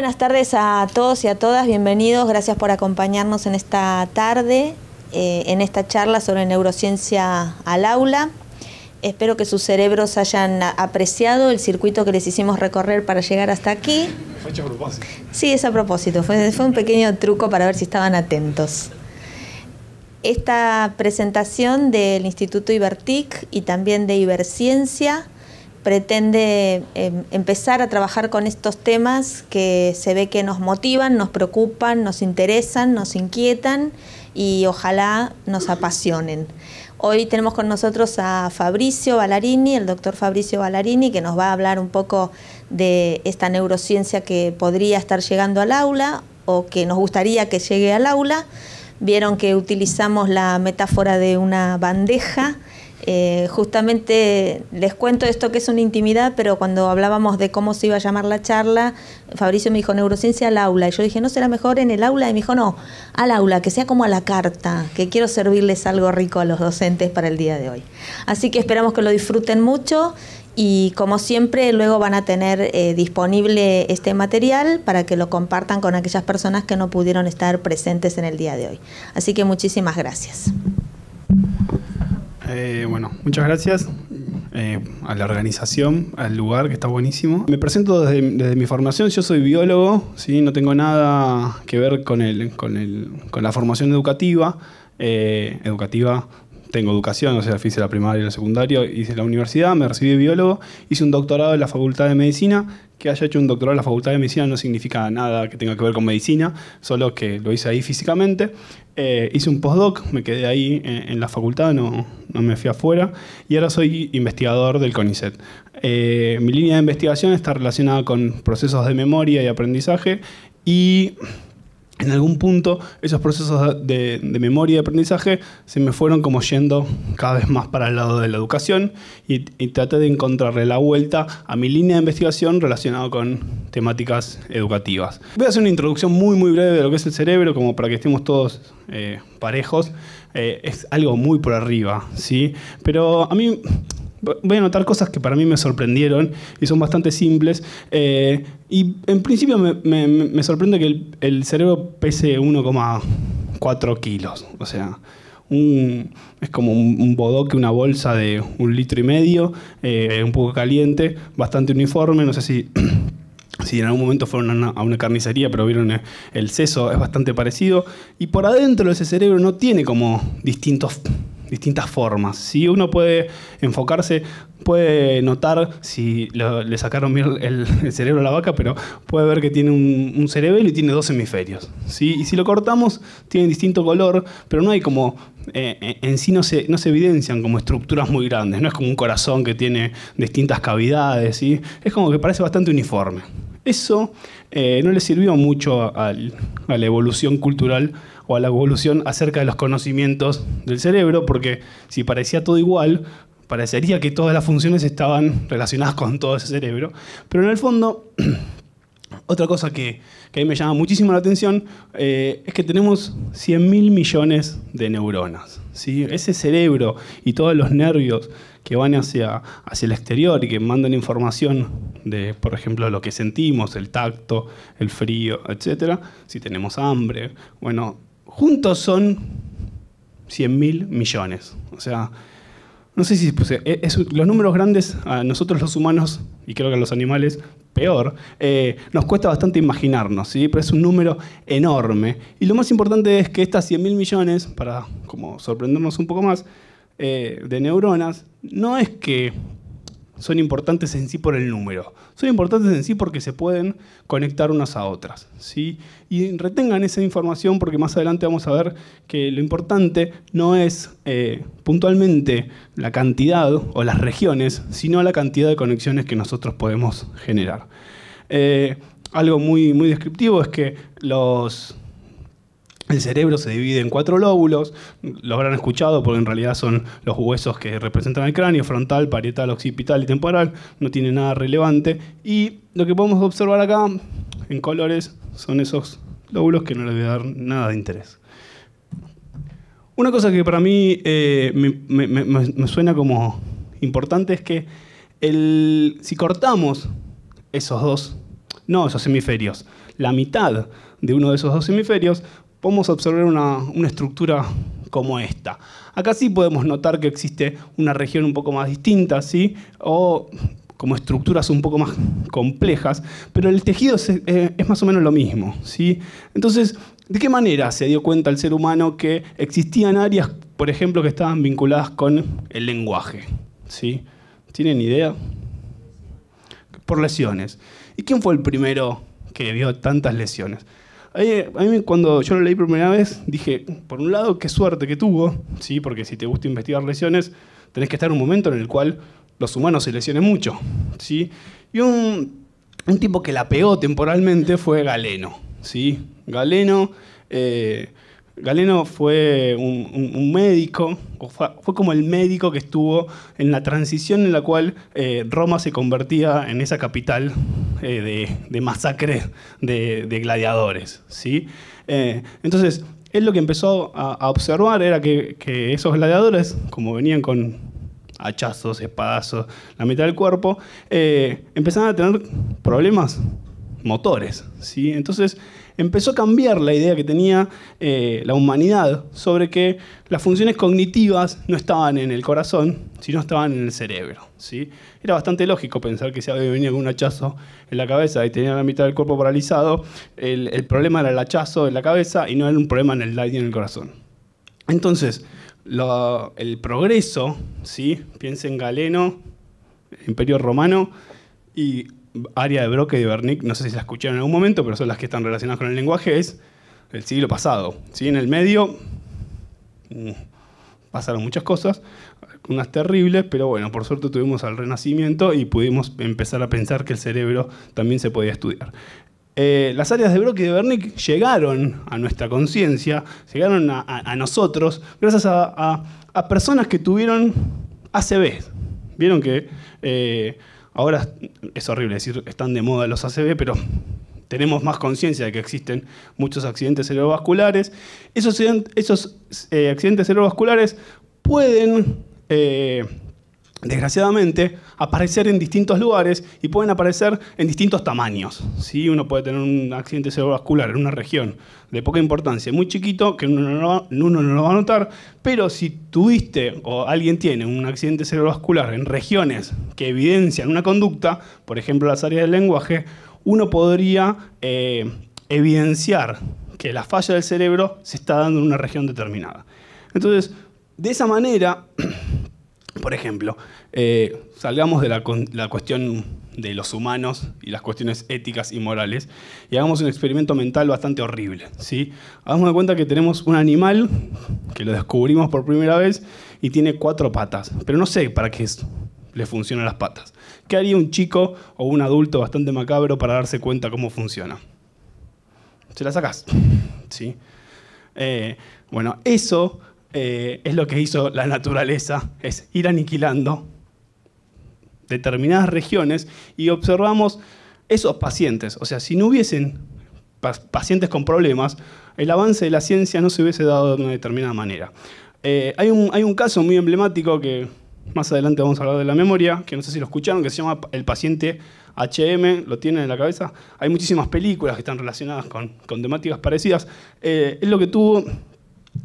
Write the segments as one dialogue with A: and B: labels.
A: buenas tardes a todos y a todas, bienvenidos, gracias por acompañarnos en esta tarde, eh, en esta charla sobre neurociencia al aula. Espero que sus cerebros hayan apreciado el circuito que les hicimos recorrer para llegar hasta aquí. Fue hecho a propósito. Sí, es a propósito, fue, fue un pequeño truco para ver si estaban atentos. Esta presentación del Instituto Ibertic y también de Iberciencia pretende em, empezar a trabajar con estos temas que se ve que nos motivan, nos preocupan, nos interesan, nos inquietan y ojalá nos apasionen. Hoy tenemos con nosotros a Fabricio Ballarini, el doctor Fabricio Ballarini, que nos va a hablar un poco de esta neurociencia que podría estar llegando al aula o que nos gustaría que llegue al aula. Vieron que utilizamos la metáfora de una bandeja eh, justamente les cuento esto que es una intimidad, pero cuando hablábamos de cómo se iba a llamar la charla, Fabricio me dijo neurociencia al aula. Y yo dije, ¿no será mejor en el aula? Y me dijo, no, al aula, que sea como a la carta, que quiero servirles algo rico a los docentes para el día de hoy. Así que esperamos que lo disfruten mucho y como siempre luego van a tener eh, disponible este material para que lo compartan con aquellas personas que no pudieron estar presentes en el día de hoy. Así que muchísimas gracias.
B: Eh, bueno, muchas gracias eh, a la organización, al lugar que está buenísimo. Me presento desde, desde, mi formación, yo soy biólogo, ¿sí? no tengo nada que ver con, el, con, el, con la formación educativa. Eh, educativa tengo educación, o sea, hice la primaria y la secundaria, hice la universidad, me recibí biólogo, hice un doctorado en la Facultad de Medicina. Que haya hecho un doctorado en la Facultad de Medicina no significa nada que tenga que ver con medicina, solo que lo hice ahí físicamente. Eh, hice un postdoc, me quedé ahí en, la facultad, no, no, me fui afuera, y ahora soy investigador del CONICET. Eh, mi línea de investigación está relacionada con procesos de memoria y aprendizaje y en algún punto esos procesos de, memoria y aprendizaje se me fueron como yendo cada vez más para el lado de la educación y, traté de encontrarle la vuelta a mi línea de investigación relacionada con temáticas educativas. Voy a hacer una introducción muy muy breve de lo que es el cerebro, como para que estemos todos eh, parejos. Eh, es algo muy por arriba, ¿sí? Pero a mí voy a notar cosas que para mí me sorprendieron y son bastante simples. Eh, y en principio me, sorprende que el, cerebro pese 1,4 kilos. O sea, es como un, bodoque, una bolsa de un litro y medio, eh, un poco caliente, bastante uniforme. No sé si, si en algún momento fueron a una, carnicería, pero vieron eh, el seso, es bastante parecido. Y por adentro ese cerebro no tiene como distintos distintas formas. Si uno puede enfocarse, puede notar si le sacaron bien el, cerebro a la vaca, pero puede ver que tiene un, cerebelo y tiene dos hemisferios. Y si lo cortamos, tiene distinto color, pero no hay como. Eh, eh, en sí no se, no se evidencian como estructuras muy grandes, no es como un corazón que tiene distintas cavidades, ¿sí? es como que parece bastante uniforme. Eso eh, no le sirvió mucho a la evolución cultural o a la evolución acerca de los conocimientos del cerebro, porque si parecía todo igual, parecería que todas las funciones estaban relacionadas con todo ese cerebro. Pero en el fondo, otra cosa que, a mí me llama muchísimo la atención eh, es que tenemos 100.000 millones de neuronas. ¿sí? Ese cerebro y todos los nervios que van hacia, hacia el exterior y que mandan información de, por ejemplo, lo que sentimos, el tacto, el frío, etc. Si tenemos hambre, bueno, juntos son 100 mil millones. O sea, no sé si eh, los números grandes a nosotros los humanos, y creo que a los animales peor, eh, nos cuesta bastante imaginarnos, pero es un número enorme. Y lo más importante es que estas 100 mil millones, para como sorprendernos un poco más, eh, de neuronas, no es que son importantes en sí por el número, son importantes en sí porque se pueden conectar unas a otras. ¿sí? Y retengan esa información porque más adelante vamos a ver que lo importante no es eh, puntualmente la cantidad o las regiones, sino la cantidad de conexiones que nosotros podemos generar. Eh, algo muy, muy descriptivo es que los, el cerebro se divide en cuatro lóbulos, lo habrán escuchado porque en realidad son los huesos que representan el cráneo, frontal, parietal, occipital y temporal, no tiene nada relevante. Y lo que podemos observar acá en colores son esos lóbulos que no les voy a dar nada de interés. Una cosa que para mí eh, me, suena como importante es que si cortamos esos dos, no esos hemisferios, la mitad de uno de esos dos hemisferios, podemos observar una, estructura como esta. Acá sí podemos notar que existe una región un poco más distinta, ¿sí? O como estructuras un poco más complejas, pero el tejido es, eh, es, más o menos lo mismo. ¿sí? Entonces, ¿de qué manera se dio cuenta el ser humano que existían áreas, por ejemplo, que estaban vinculadas con el lenguaje? ¿sí? ¿Tienen idea? Por lesiones. ¿Y quién fue el primero que vio tantas lesiones? A mí cuando yo lo leí por primera vez dije, por un lado, qué suerte que tuvo, ¿sí? porque si te gusta investigar lesiones, tenés que estar en un momento en el cual los humanos se lesionen mucho. ¿sí? Y un, un tipo que la pegó temporalmente fue Galeno. ¿sí? Galeno, eh, Galeno fue un, médico, fue, como el médico que estuvo en la transición en la cual eh, Roma se convertía en esa capital eh, de, masacre de, gladiadores. ¿sí? Eh, entonces, él lo que empezó a, observar era que, esos gladiadores, como venían con hachazos, espadazos, la mitad del cuerpo, empezaban a tener problemas motores. ¿sí? Entonces, empezó a cambiar la idea que tenía eh, la humanidad sobre que las funciones cognitivas no estaban en el corazón, sino estaban en el cerebro. ¿sí? Era bastante lógico pensar que si había venido un hachazo en la cabeza y tenía la mitad del cuerpo paralizado, el, problema era el hachazo en la cabeza y no era un problema en el y en el corazón. Entonces, el progreso, ¿sí? en Galeno, Imperio Romano, y área de Broca y de Bernick, no sé si la escucharon en algún momento, pero son las que están relacionadas con el lenguaje, es el siglo pasado. ¿sí? En el medio mm, pasaron muchas cosas, unas terribles, pero bueno, por suerte tuvimos al renacimiento y pudimos empezar a pensar que el cerebro también se podía estudiar. Eh, las áreas de Brock y de Bernick llegaron a nuestra conciencia, llegaron a, nosotros, gracias a, personas que tuvieron ACB. Vieron que eh, Ahora es horrible decir que están de moda los ACV, pero tenemos más conciencia de que existen muchos accidentes cerebrovasculares. Esos, accidentes eh, cerebrovasculares pueden eh, desgraciadamente, aparecer en distintos lugares y pueden aparecer en distintos tamaños. ¿sí? Uno puede tener un accidente cerebrovascular en una región de poca importancia, muy chiquito, que uno no, lo va a notar, pero si tuviste o alguien tiene un accidente cerebrovascular en regiones que evidencian una conducta, por ejemplo las áreas del lenguaje, uno podría eh, evidenciar que la falla del cerebro se está dando en una región determinada. Entonces, de esa manera, Por ejemplo, eh, salgamos de la, cuestión de los humanos y las cuestiones éticas y morales y hagamos un experimento mental bastante horrible. ¿sí? Hagamos de cuenta que tenemos un animal que lo descubrimos por primera vez y tiene cuatro patas, pero no sé para qué le funcionan las patas. ¿Qué haría un chico o un adulto bastante macabro para darse cuenta cómo funciona? Se la sacás. ¿sí? Eh, bueno, eso eh, es lo que hizo la naturaleza, es ir aniquilando determinadas regiones y observamos esos pacientes. O sea, si no hubiesen pacientes con problemas, el avance de la ciencia no se hubiese dado de una determinada manera. Eh, hay, un, caso muy emblemático que más adelante vamos a hablar de la memoria, que no sé si lo escucharon, que se llama El paciente HM, ¿lo tienen en la cabeza? Hay muchísimas películas que están relacionadas con, temáticas parecidas. Eh, es lo que tuvo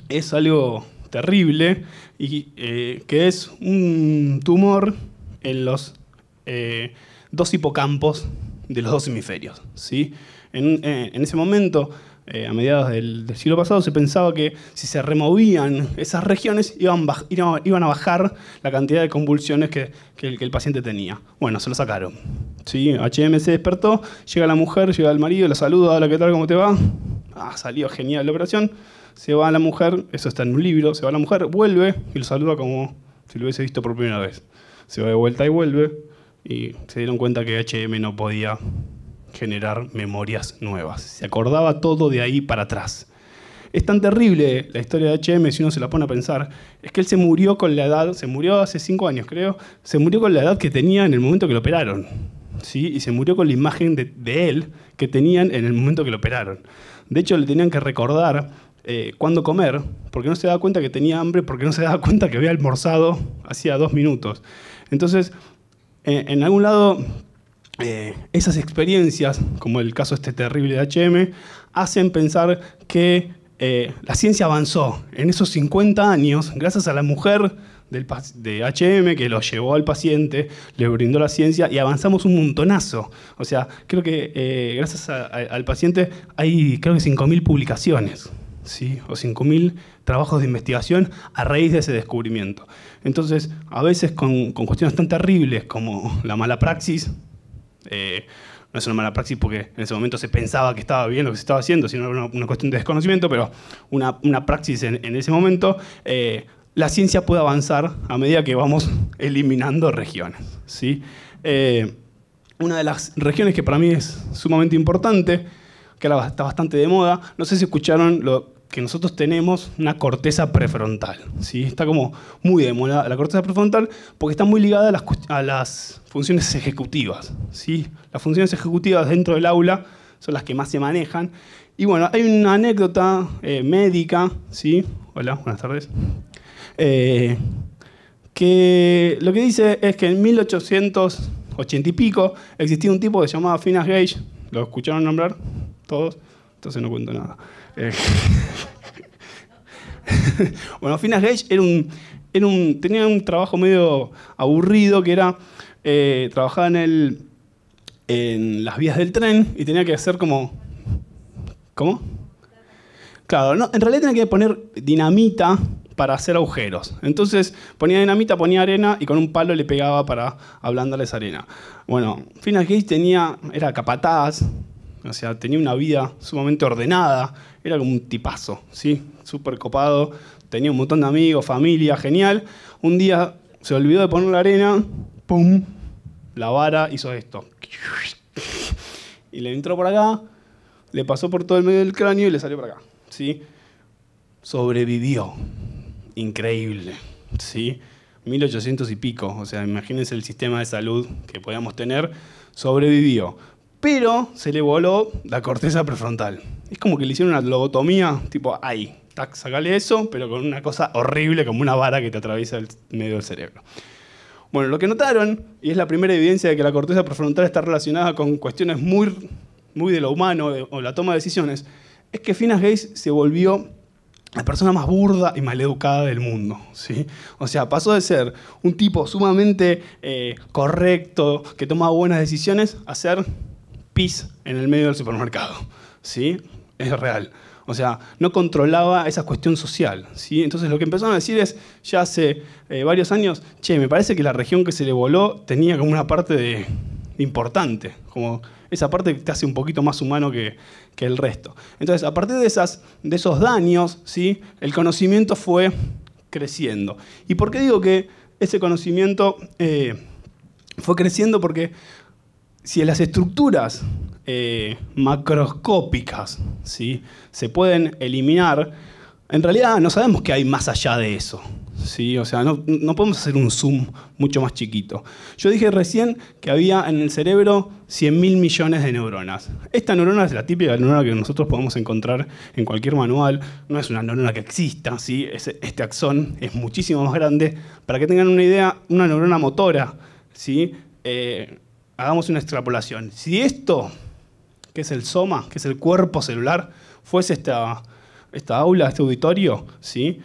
B: es algo terrible, y, eh, que es un tumor en los eh, dos hipocampos de los dos hemisferios. ¿sí? En, eh, ese momento, a mediados del, siglo pasado, se pensaba que si se removían esas regiones, iban, a bajar la cantidad de convulsiones que, el, paciente tenía. Bueno, se lo sacaron. ¿sí? HM se despertó, llega la mujer, llega el marido, le saluda, hola, ¿qué tal? ¿Cómo te va? Ah, salió genial la operación se va a la mujer, eso está en un libro, se va a la mujer, vuelve y lo saluda como si lo hubiese visto por primera vez. Se va de vuelta y vuelve y se dieron cuenta que HM no podía generar memorias nuevas. Se acordaba todo de ahí para atrás. Es tan terrible la historia de HM si uno se la pone a pensar. Es que él se murió con la edad, se murió hace cinco años creo, se murió con la edad que tenía en el momento que lo operaron. ¿sí? Y se murió con la imagen de, de él que tenían en el momento que lo operaron. De hecho, le tenían que recordar eh, cuándo comer, porque no se daba cuenta que tenía hambre, porque no se daba cuenta que había almorzado hacía dos minutos. Entonces, eh, en algún lado, eh, esas experiencias, como el caso este terrible de HM, hacen pensar que eh, la ciencia avanzó en esos 50 años gracias a la mujer de HM que lo llevó al paciente, le brindó la ciencia y avanzamos un montonazo. O sea, creo que gracias al paciente hay creo que 5.000 publicaciones o 5.000 trabajos de investigación a raíz de ese descubrimiento. Entonces, a veces con, cuestiones tan terribles como la mala praxis, eh, no es una mala praxis porque en ese momento se pensaba que estaba bien lo que se estaba haciendo, sino una, cuestión de desconocimiento, pero una, praxis en, ese momento, eh, la ciencia puede avanzar a medida que vamos eliminando regiones. ¿sí? Eh, una de las regiones que para mí es sumamente importante, que ahora está bastante de moda, no sé si escucharon lo, que nosotros tenemos una corteza prefrontal. ¿sí? Está como muy demolada la corteza prefrontal porque está muy ligada a las, funciones ejecutivas. ¿sí? Las funciones ejecutivas dentro del aula son las que más se manejan. Y bueno, hay una anécdota eh, médica, ¿sí? Hola, buenas tardes. Eh, que lo que dice es que en 1880 y pico existía un tipo que se llamaba Finas Gage, lo escucharon nombrar todos, entonces no cuento nada. Eh, bueno, Finas Gage tenía un trabajo medio aburrido que era eh, trabajar en, el, las vías del tren y tenía que hacer como... ¿Cómo? Claro, en realidad tenía que poner dinamita para hacer agujeros. Entonces ponía dinamita, ponía arena y con un palo le pegaba para ablandarles arena. Bueno, Finas Gage tenía, era capataz, o sea, tenía una vida sumamente ordenada, era como un tipazo, ¿sí? súper copado, tenía un montón de amigos, familia, genial. Un día se olvidó de poner la arena, ¡pum! La vara hizo esto. Y le entró por acá, le pasó por todo el medio del cráneo y le salió por acá. ¿sí? Sobrevivió. Increíble. ¿sí? 1800 y pico, o sea, imagínense el sistema de salud que podíamos tener, sobrevivió. Pero se le voló la corteza prefrontal. Es como que le hicieron una lobotomía, tipo, ay, sacale eso, pero con una cosa horrible como una vara que te atraviesa el medio del cerebro. Bueno, lo que notaron, y es la primera evidencia de que la corteza prefrontal está relacionada con cuestiones muy, de lo humano o la toma de decisiones, es que Finas Gates se volvió la persona más burda y maleducada del mundo. ¿sí? O sea, pasó de ser un tipo sumamente eh, correcto, que toma buenas decisiones, a ser pis en el medio del supermercado. ¿sí? Es real. O sea, no controlaba esa cuestión social. ¿sí? Entonces lo que empezaron a decir es, ya hace eh, varios años, che, me parece que la región que se le voló tenía como una parte importante, como esa parte que te hace un poquito más humano que, el resto. Entonces, a partir de, esos daños, ¿sí? el conocimiento fue creciendo. ¿Y por qué digo que ese conocimiento eh, fue creciendo? Porque si las estructuras eh, macroscópicas, ¿sí? se pueden eliminar, en realidad no sabemos qué hay más allá de eso. ¿sí? O sea, no, podemos hacer un zoom mucho más chiquito. Yo dije recién que había en el cerebro 100.000 millones de neuronas. Esta neurona es la típica neurona que nosotros podemos encontrar en cualquier manual. No es una neurona que exista, ¿sí? este axón es muchísimo más grande. Para que tengan una idea, una neurona motora, ¿sí? Eh, hagamos una extrapolación. Si esto que es el soma, que es el cuerpo celular, fuese esta, esta aula, este auditorio, ¿sí?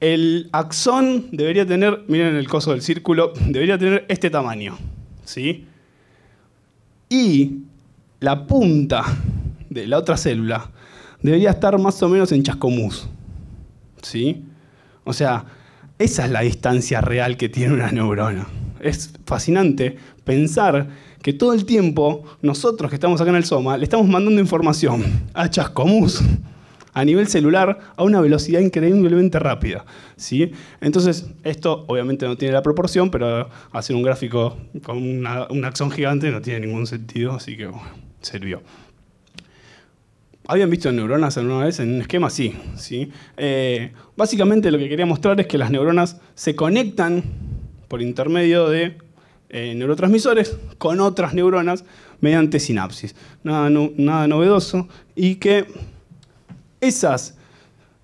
B: el axón debería tener, miren el coso del círculo, debería tener este tamaño. ¿sí? Y la punta de la otra célula debería estar más o menos en chascomús. ¿sí? O sea, esa es la distancia real que tiene una neurona. Es fascinante pensar que todo el tiempo nosotros que estamos acá en el Soma le estamos mandando información a Chascomús a nivel celular a una velocidad increíblemente rápida. ¿sí? Entonces, esto obviamente no tiene la proporción, pero hacer un gráfico con una, axón gigante no tiene ningún sentido, así que sirvió. ¿Habían visto neuronas alguna vez en un esquema? Sí. ¿sí? Eh, básicamente lo que quería mostrar es que las neuronas se conectan por intermedio de eh, neurotransmisores con otras neuronas mediante sinapsis. Nada, nada novedoso y que esas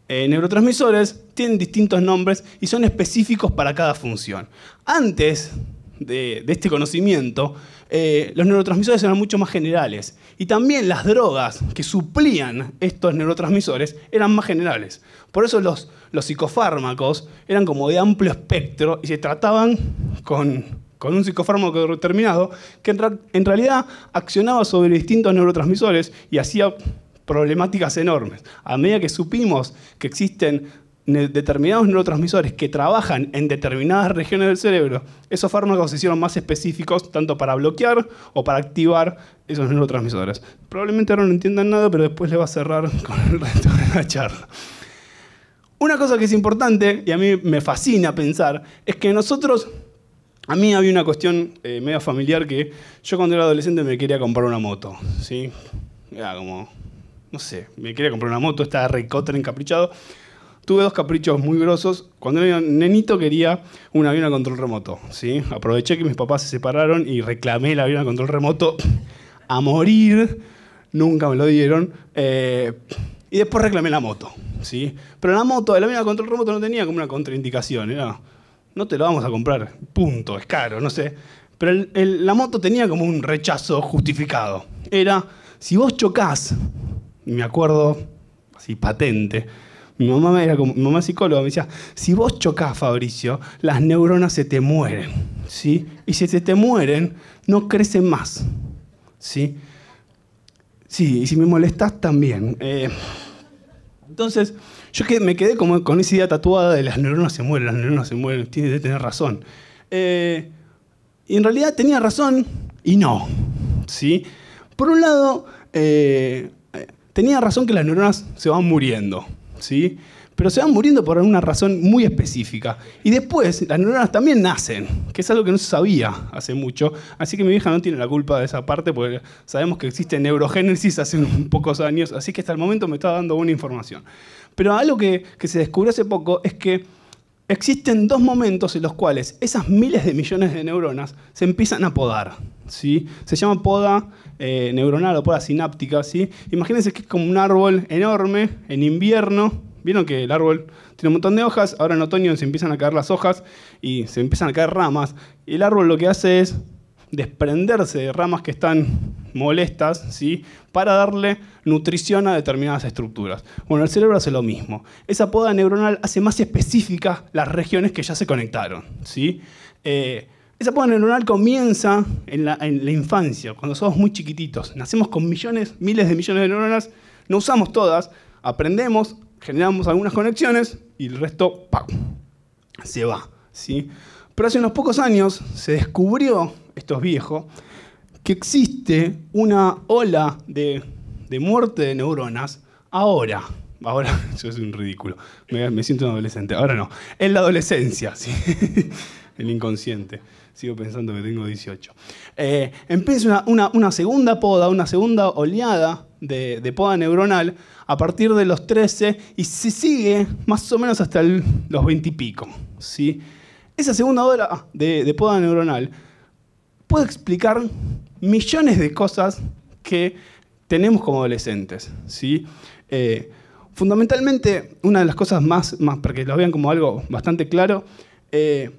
B: eh, neurotransmisores tienen distintos nombres y son específicos para cada función. Antes de, este conocimiento, eh, los neurotransmisores eran mucho más generales y también las drogas que suplían estos neurotransmisores eran más generales. Por eso los, los psicofármacos eran como de amplio espectro y se trataban con con un psicofármaco determinado que en realidad accionaba sobre distintos neurotransmisores y hacía problemáticas enormes. A medida que supimos que existen determinados neurotransmisores que trabajan en determinadas regiones del cerebro, esos fármacos se hicieron más específicos tanto para bloquear o para activar esos neurotransmisores. Probablemente ahora no entiendan nada, pero después les va a cerrar con el resto de la charla. Una cosa que es importante y a mí me fascina pensar es que nosotros a mí había una cuestión eh, medio familiar que yo cuando era adolescente me quería comprar una moto, ¿sí? Era como, no sé, me quería comprar una moto, estaba recotra encaprichado. Tuve dos caprichos muy grosos. Cuando era nenito quería un avión a control remoto, ¿sí? Aproveché que mis papás se separaron y reclamé el avión a control remoto a morir. Nunca me lo dieron. Eh, y después reclamé la moto, ¿sí? Pero la moto, el avión a control remoto no tenía como una contraindicación, era no te lo vamos a comprar, punto, es caro, no sé. Pero la moto tenía como un rechazo justificado. Era, si vos chocás, me acuerdo, así patente, mi mamá era como, mi mamá psicóloga, me decía, si vos chocás, Fabricio, las neuronas se te mueren, ¿sí? Y si se te mueren, no crecen más, ¿sí? Sí, y si me molestás también. Eh. entonces, yo me quedé como con esa idea tatuada de las neuronas se mueren, las neuronas se mueren, tiene que tener razón. Eh, y en realidad tenía razón y no. ¿sí? Por un lado, eh, tenía razón que las neuronas se van muriendo. ¿sí? Pero se van muriendo por una razón muy específica. Y después, las neuronas también nacen, que es algo que no se sabía hace mucho. Así que mi vieja no tiene la culpa de esa parte, porque sabemos que existe neurogénesis hace unos pocos años. Así que hasta el momento me está dando buena información. Pero algo que, se descubrió hace poco es que existen dos momentos en los cuales esas miles de millones de neuronas se empiezan a podar. ¿sí? Se llama poda eh, neuronal o poda sináptica. ¿sí? Imagínense que es como un árbol enorme en invierno. Vieron que el árbol tiene un montón de hojas, ahora en otoño se empiezan a caer las hojas y se empiezan a caer ramas. Y el árbol lo que hace es desprenderse de ramas que están molestas, ¿sí? para darle nutrición a determinadas estructuras. Bueno, el cerebro hace lo mismo. Esa poda neuronal hace más específicas las regiones que ya se conectaron. ¿sí? Eh, esa poda neuronal comienza en la, infancia, cuando somos muy chiquititos. Nacemos con millones, miles de millones de neuronas, no usamos todas, aprendemos, generamos algunas conexiones y el resto se va. ¿sí? Pero hace unos pocos años se descubrió viejo, que existe una ola de, muerte de neuronas ahora. Ahora, eso es un ridículo. Me, siento un adolescente. Ahora no. En la adolescencia, El inconsciente. Sigo pensando que tengo 18. Eh, empieza una, una, segunda poda, una segunda oleada de, poda neuronal a partir de los 13 y se sigue más o menos hasta los 20 y pico. Esa segunda ola de, de poda neuronal Puedo explicar millones de cosas que tenemos como adolescentes. ¿sí? Eh, fundamentalmente, una de las cosas más, más, para que lo vean como algo bastante claro, eh,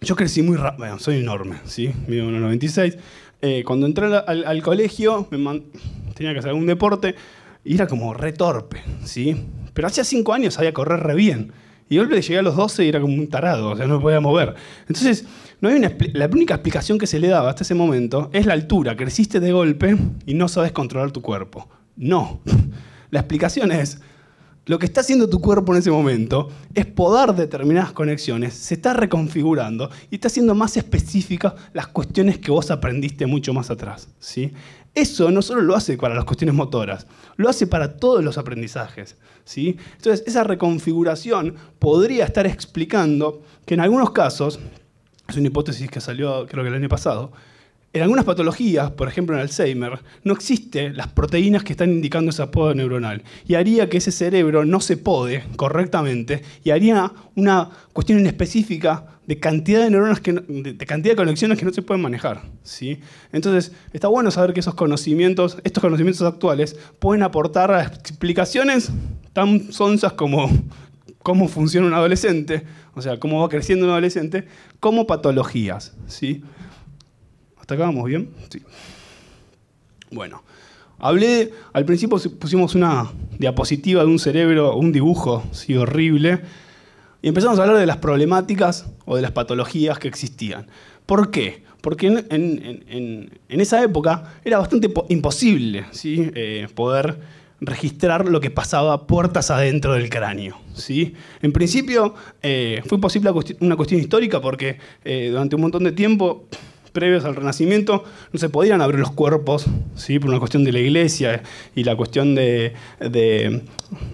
B: yo crecí muy rápido, soy enorme, ¿sí? mido 1,96. Eh, cuando entré al, colegio, tenía que hacer algún deporte y era como re torpe, ¿sí? Pero hacía cinco años sabía correr re bien. Y de golpe llegué a los 12 y era como un tarado, o sea, no me podía mover. Entonces, no hay una, la única explicación que se le daba hasta ese momento es la altura. Creciste de golpe y no sabes controlar tu cuerpo. No. La explicación es, lo que está haciendo tu cuerpo en ese momento es podar determinadas conexiones, se está reconfigurando y está haciendo más específicas las cuestiones que vos aprendiste mucho más atrás. ¿sí? Eso no solo lo hace para las cuestiones motoras, lo hace para todos los aprendizajes. ¿sí? Entonces, esa reconfiguración podría estar explicando que en algunos casos, es una hipótesis que salió creo que el año pasado, en algunas patologías, por ejemplo en Alzheimer, no existen las proteínas que están indicando esa poda neuronal y haría que ese cerebro no se pode correctamente y haría una cuestión específica de cantidad de neuronas, que de, cantidad de conexiones que no se pueden manejar. ¿sí? Entonces, está bueno saber que esos conocimientos, estos conocimientos actuales, pueden aportar a explicaciones tan sonzas como cómo funciona un adolescente, o sea, cómo va creciendo un adolescente, como patologías. ¿sí? ¿Hasta acá bien? Sí. Bueno, hablé, al principio pusimos una diapositiva de un cerebro, un dibujo, sí, horrible, y empezamos a hablar de las problemáticas o de las patologías que existían. ¿Por qué? Porque en, esa época era bastante imposible ¿sí? Eh, poder registrar lo que pasaba puertas adentro del cráneo. ¿sí? En principio eh, fue posible una cuestión histórica porque eh, durante un montón de tiempo previos al Renacimiento no se podían abrir los cuerpos, ¿sí? por una cuestión de la iglesia y la cuestión de...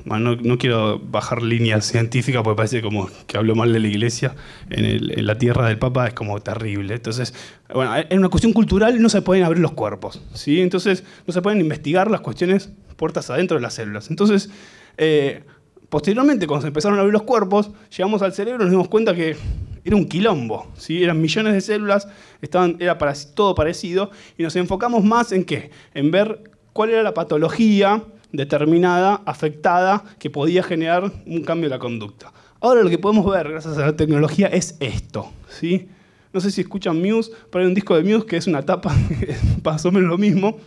B: bueno, no, quiero bajar líneas científicas porque parece como que hablo mal de la iglesia en, la tierra del Papa, es como terrible. Entonces, bueno, en una cuestión cultural no se pueden abrir los cuerpos, ¿sí? entonces no se pueden investigar las cuestiones puertas adentro de las células. Entonces, eh, posteriormente, cuando se empezaron a abrir los cuerpos, llegamos al cerebro y nos dimos cuenta que era un quilombo, eran millones de células, estaban, era todo parecido, y nos enfocamos más en qué, en ver cuál era la patología determinada, afectada, que podía generar un cambio de la conducta. Ahora lo que podemos ver gracias a la tecnología es esto, ¿sí? No sé si escuchan Muse, pero hay un disco de Muse que es una tapa, más o menos lo mismo.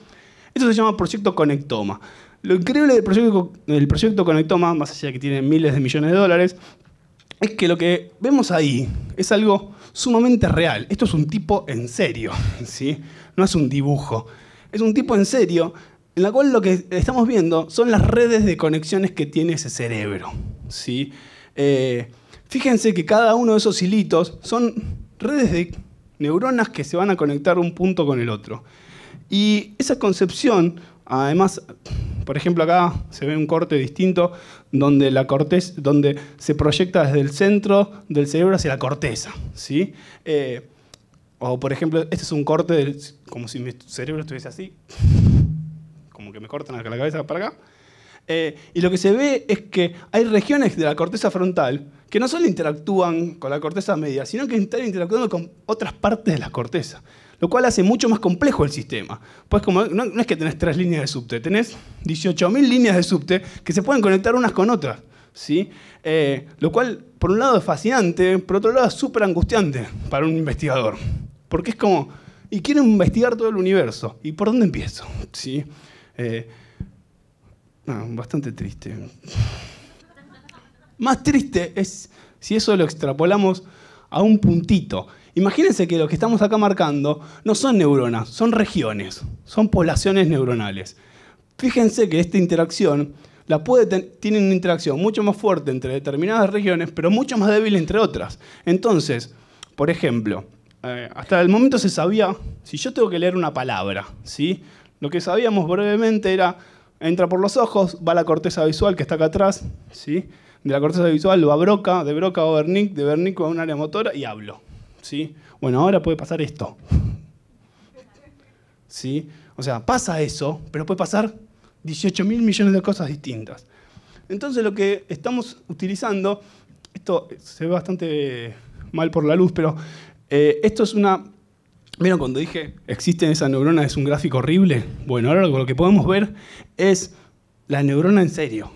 B: Esto se llama Proyecto Conectoma. Lo increíble del proyecto, del proyecto Conectoma, más allá de que tiene miles de millones de dólares, es que lo que vemos ahí es algo sumamente real. Esto es un tipo en serio, ¿sí? No es un dibujo. Es un tipo en serio en la cual lo que estamos viendo son las redes de conexiones que tiene ese cerebro, ¿sí? Eh, fíjense que cada uno de esos hilitos son redes de neuronas que se van a conectar un punto con el otro. Y esa concepción, además, por ejemplo acá se ve un corte distinto donde, la corteza, donde se proyecta desde el centro del cerebro hacia la corteza. ¿sí? Eh, o por ejemplo, este es un corte como si mi cerebro estuviese así, como que me cortan la cabeza para acá. Eh, y lo que se ve es que hay regiones de la corteza frontal que no solo interactúan con la corteza media, sino que están interactuando con otras partes de la corteza lo cual hace mucho más complejo el sistema. Pues como no, es que tenés tres líneas de subte, tenés 18.000 líneas de subte que se pueden conectar unas con otras. ¿sí? Eh, lo cual, por un lado, es fascinante, por otro lado, es súper angustiante para un investigador. Porque es como, y quieren investigar todo el universo. ¿Y por dónde empiezo? ¿Sí? Eh, bastante triste. Más triste es si eso lo extrapolamos a un puntito. Imagínense que lo que estamos acá marcando no son neuronas, son regiones, son poblaciones neuronales. Fíjense que esta interacción la puede tiene una interacción mucho más fuerte entre determinadas regiones, pero mucho más débil entre otras. Entonces, por ejemplo, eh, hasta el momento se sabía, si yo tengo que leer una palabra, ¿sí? lo que sabíamos brevemente era, entra por los ojos, va la corteza visual que está acá atrás, ¿sí? de la corteza visual va a Broca, de Broca va Bernick, de Bernick va un área motora y hablo. ¿sí? Bueno, ahora puede pasar esto. ¿Sí? O sea, pasa eso, pero puede pasar 18 mil millones de cosas distintas. Entonces lo que estamos utilizando, esto se ve bastante eh, mal por la luz, pero eh, esto es una... ¿Vieron cuando dije, existen esas neuronas, es un gráfico horrible? Bueno, ahora lo que podemos ver es la neurona en serio.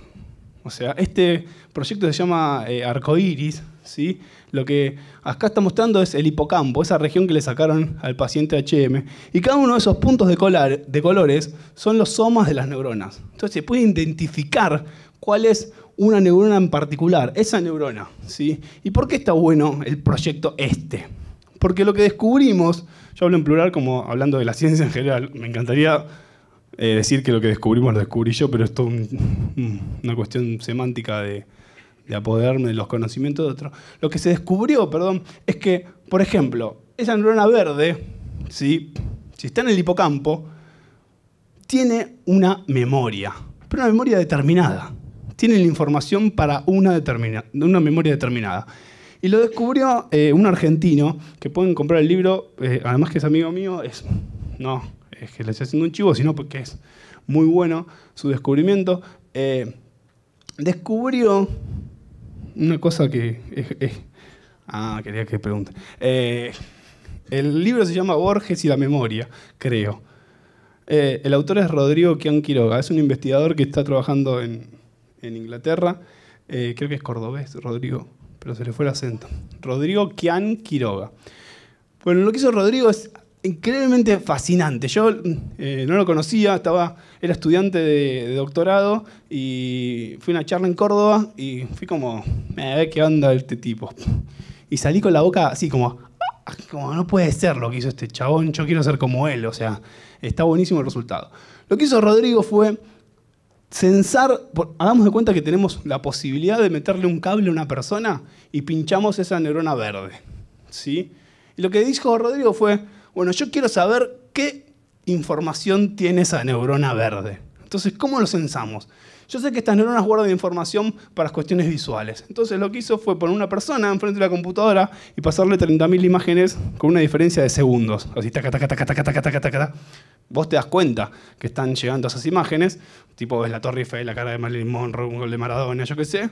B: O sea, este proyecto se llama arco eh, Arcoiris, ¿sí? Lo que acá está mostrando es el hipocampo, esa región que le sacaron al paciente HM. Y cada uno de esos puntos de, de colores son los somas de las neuronas. Entonces se puede identificar cuál es una neurona en particular, esa neurona, ¿sí? ¿Y por qué está bueno el proyecto este? Porque lo que descubrimos, yo hablo en plural como hablando de la ciencia en general, me encantaría eh, decir que lo que descubrimos lo descubrí yo, pero es una cuestión semántica de, de apoderarme de los conocimientos de otros. Lo que se descubrió, perdón, es que, por ejemplo, esa neurona verde, ¿sí? si está en el hipocampo, tiene una memoria, pero una memoria determinada. Tiene la información para una, una memoria determinada. Y lo descubrió eh, un argentino, que pueden comprar el libro, eh, además que es amigo mío, es... No, es que le estoy haciendo un chivo, sino porque es muy bueno su descubrimiento. Eh, descubrió una cosa que... ah, quería que pregunte. Eh, el libro se llama Borges y la memoria, creo. Eh, el autor es Rodrigo Quian Quiroga, es un investigador que está trabajando en, en Inglaterra. creo que es cordobés, Rodrigo, pero se le fue el acento. Rodrigo Quian Quiroga. Bueno, lo que hizo Rodrigo es increíblemente fascinante. Yo eh, no lo conocía, estaba, era estudiante de, doctorado y fui a una charla en Córdoba y fui como, a ver qué onda este tipo. Y salí con la boca así como, ah", como no puede ser lo que hizo este chabón, yo quiero ser como él, o sea, está buenísimo el resultado. Lo que hizo Rodrigo fue censar, hagamos de cuenta que tenemos la posibilidad de meterle un cable a una persona y pinchamos esa neurona verde, ¿sí? Y lo que dijo Rodrigo fue, bueno, yo quiero saber qué información tiene esa neurona verde. Entonces, ¿cómo lo censamos? Yo sé que estas neuronas guardan información para cuestiones visuales. Entonces, lo que hizo fue poner una persona enfrente de la computadora y pasarle 30.000 imágenes con una diferencia de segundos. Así, taca, taca, taca, taca, taca, taca, taca. Vos te das cuenta que están llegando esas imágenes. Tipo, ves la Torre Eiffel, la cara de Marilyn Monroe, un gol de Maradona, yo qué sé.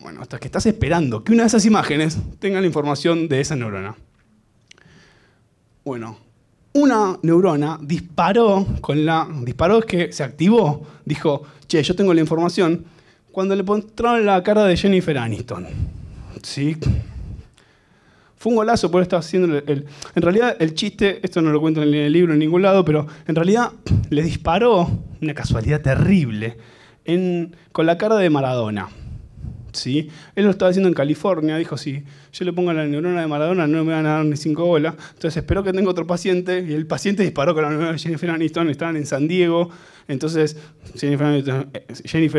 B: Bueno, hasta que estás esperando que una de esas imágenes tenga la información de esa neurona. Bueno, una neurona disparó con la. Disparó es que se activó. Dijo, che, yo tengo la información. Cuando le pusieron la cara de Jennifer Aniston. Fue un golazo por estar haciendo En realidad, el chiste, esto no lo cuento en el libro en ningún lado, pero en realidad le disparó, una casualidad terrible, con la cara de Maradona. Él lo estaba haciendo en California, dijo, si yo le pongo la neurona de Maradona no me van a dar ni cinco bolas, entonces espero que tenga otro paciente y el paciente disparó con la neurona de Jennifer Aniston, estaban en San Diego, entonces Jennifer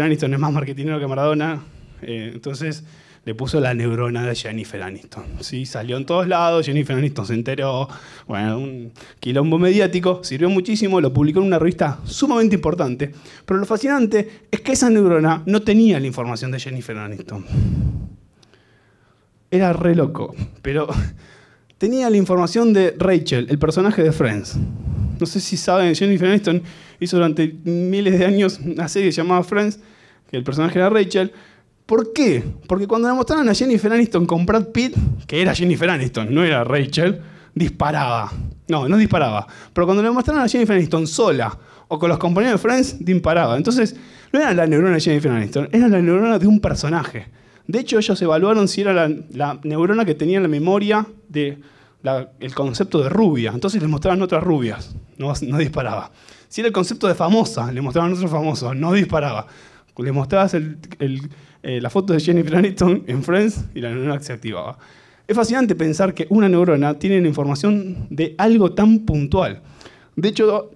B: Aniston, eh, es más marketinero que Maradona, eh, entonces le puso la neurona de Jennifer Aniston. ¿sí? Salió en todos lados, Jennifer Aniston se enteró. Bueno, un quilombo mediático, sirvió muchísimo, lo publicó en una revista sumamente importante. Pero lo fascinante es que esa neurona no tenía la información de Jennifer Aniston. Era re loco, pero tenía la información de Rachel, el personaje de Friends. No sé si saben, Jennifer Aniston hizo durante miles de años una serie llamada Friends, que el personaje era Rachel, ¿Por qué? Porque cuando le mostraron a Jennifer Aniston con Brad Pitt, que era Jennifer Aniston, no era Rachel, disparaba. No, no disparaba. Pero cuando le mostraron a Jennifer Aniston sola o con los compañeros de Friends, disparaba. Entonces, no era la neurona de Jennifer Aniston, era la neurona de un personaje. De hecho, ellos evaluaron si era la, neurona que tenía la memoria de el concepto de rubia. Entonces le mostraban otras rubias, no, disparaba. Si era el concepto de famosa, le mostraban otros famosos, no disparaba. Le mostrabas el eh, la foto de Jennifer Aniston en Friends y la neurona se activaba. Es fascinante pensar que una neurona tiene la información de algo tan puntual. De hecho,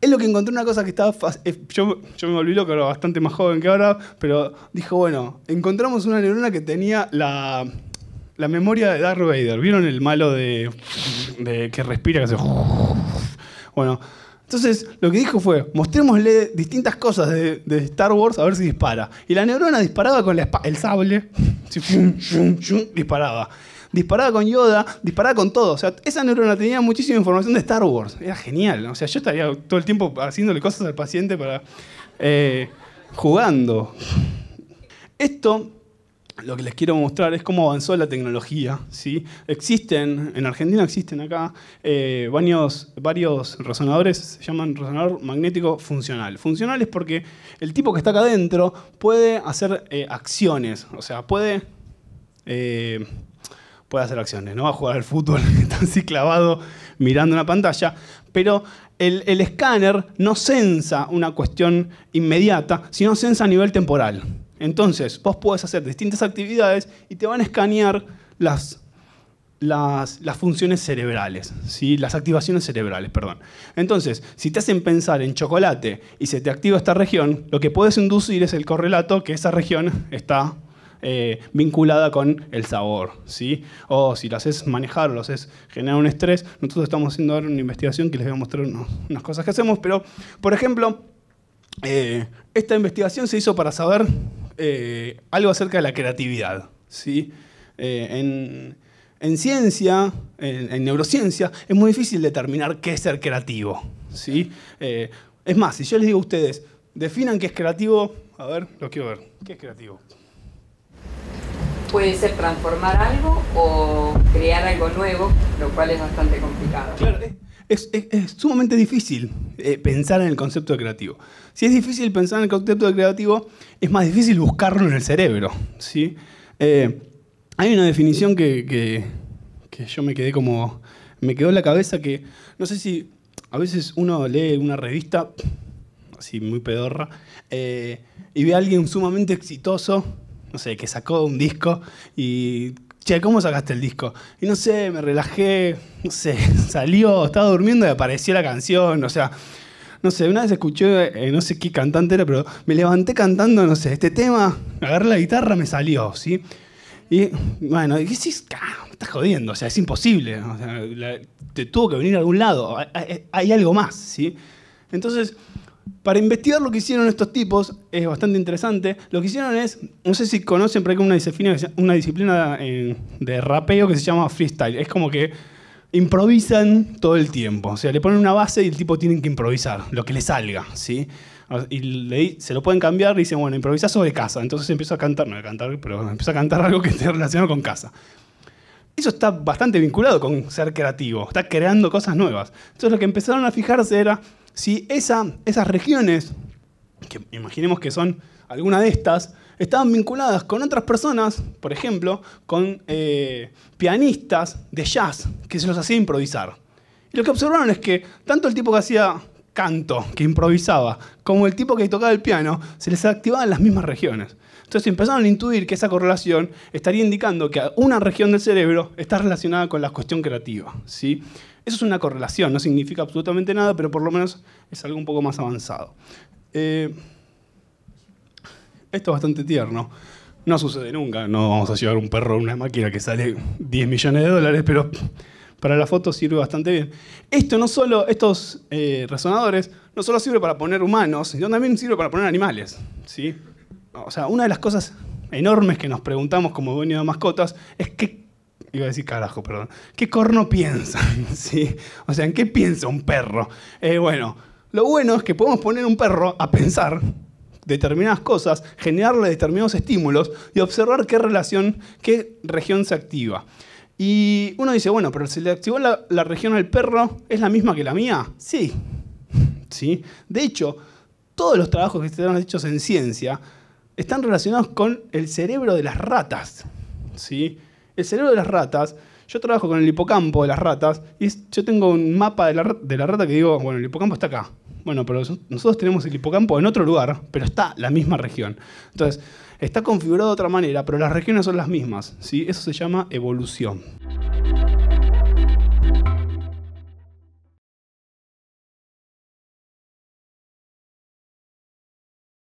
B: es lo que encontré una cosa que estaba. Eh, yo, yo me volví loco, era bastante más joven que ahora, pero dijo: bueno, encontramos una neurona que tenía la, la memoria de Darth Vader. ¿Vieron el malo de, de que respira, que hace. Bueno, entonces, lo que dijo fue, mostrémosle distintas cosas de, Star Wars a ver si dispara. Y la neurona disparaba con el sable, disparaba. Disparaba con Yoda, disparaba con todo. O sea, esa neurona tenía muchísima información de Star Wars. Era genial. O sea, yo estaría todo el tiempo haciéndole cosas al paciente para... Eh, jugando. Esto lo que les quiero mostrar es cómo avanzó la tecnología. ¿sí? Existen, en Argentina existen acá, eh, varios, resonadores, se llaman resonador magnético funcional. Funcional es porque el tipo que está acá adentro puede hacer eh, acciones, o sea, puede... Eh, puede hacer acciones, no va a jugar al fútbol, está así clavado mirando una pantalla, pero el, el escáner no censa una cuestión inmediata, sino censa a nivel temporal. Entonces, vos podés hacer distintas actividades y te van a escanear las, las, funciones cerebrales, ¿sí? las activaciones cerebrales, perdón. Entonces, si te hacen pensar en chocolate y se te activa esta región, lo que puedes inducir es el correlato que esa región está eh, vinculada con el sabor. ¿sí? O si las haces manejar o lo generar un estrés, nosotros estamos haciendo ahora una investigación que les voy a mostrar unas cosas que hacemos, pero por ejemplo, eh, esta investigación se hizo para saber eh, algo acerca de la creatividad. ¿sí? Eh, en, ciencia, en, neurociencia, es muy difícil determinar qué es ser creativo. ¿sí? Eh, es más, si yo les digo a ustedes, definan qué es creativo, a ver, lo quiero ver. ¿Qué es creativo? puede ser transformar algo o crear algo nuevo, lo cual es bastante complicado. Claro, es, es, sumamente difícil eh, pensar en el concepto de creativo. Si es difícil pensar en el concepto de creativo, es más difícil buscarlo en el cerebro. ¿sí? Eh, hay una definición que, yo me quedé como... Me quedó en la cabeza que, no sé si a veces uno lee una revista, así muy pedorra, eh, y ve a alguien sumamente exitoso, no sé, que sacó un disco y che, ¿cómo sacaste el disco? Y no sé, me relajé, no sé, salió, estaba durmiendo y apareció la canción, o sea, no sé, una vez escuché, eh, no sé qué cantante era, pero me levanté cantando, no sé, este tema, agarré la guitarra, me salió, ¿sí? Y bueno, dije, sí, me estás jodiendo, o sea, es imposible, te tuvo que venir a algún lado, hay algo más, ¿sí? Entonces, para investigar lo que hicieron estos tipos, es bastante interesante. Lo que hicieron es, no sé si conocen, pero hay una disciplina, eh, de rapeo que se llama freestyle. Es como que improvisan todo el tiempo. O sea, le ponen una base y el tipo tiene que improvisar, lo que le salga, ¿sí? Y se lo pueden cambiar y dicen, bueno, improvisa sobre casa. Entonces empieza a cantar, no a cantar, pero empieza a cantar algo que esté relacionado con casa. Eso está bastante vinculado con ser creativo, está creando cosas nuevas. Entonces lo que empezaron a fijarse era, si esas regiones, que imaginemos que son alguna de estas, estaban vinculadas con otras personas, por ejemplo, con eh, pianistas de jazz que se los hacía improvisar. Y lo que observaron es que tanto el tipo que hacía canto, que improvisaba, como el tipo que tocaba el piano, se les activaban las mismas regiones. Entonces empezaron a intuir que esa correlación estaría indicando que una región del cerebro está relacionada con la cuestión creativa. ¿sí? Eso es una correlación, no significa absolutamente nada, pero por lo menos es algo un poco más avanzado. Eh, esto es bastante tierno. No sucede nunca, no vamos a llevar un perro a una máquina que sale 10 millones de dólares, pero para la foto sirve bastante bien. Esto no solo, estos eh, resonadores, no solo sirve para poner humanos, sino también sirve para poner animales. ¿sí? O sea, una de las cosas enormes que nos preguntamos como dueño de mascotas es qué iba a decir carajo, perdón. ¿Qué corno piensa? ¿Sí? O sea, ¿en qué piensa un perro? Eh, bueno, lo bueno es que podemos poner un perro a pensar determinadas cosas, generarle determinados estímulos y observar qué relación, qué región se activa. Y uno dice, bueno, pero si le activó la, la región al perro, ¿es la misma que la mía? Sí. ¿Sí? De hecho, todos los trabajos que se han hecho en ciencia están relacionados con el cerebro de las ratas. ¿Sí? El cerebro de las ratas, yo trabajo con el hipocampo de las ratas y yo tengo un mapa de la, rata que digo, bueno, el hipocampo está acá. Bueno, pero nosotros tenemos el hipocampo en otro lugar, pero está la misma región. Entonces, está configurado de otra manera, pero las regiones son las mismas. ¿sí? Eso se llama evolución.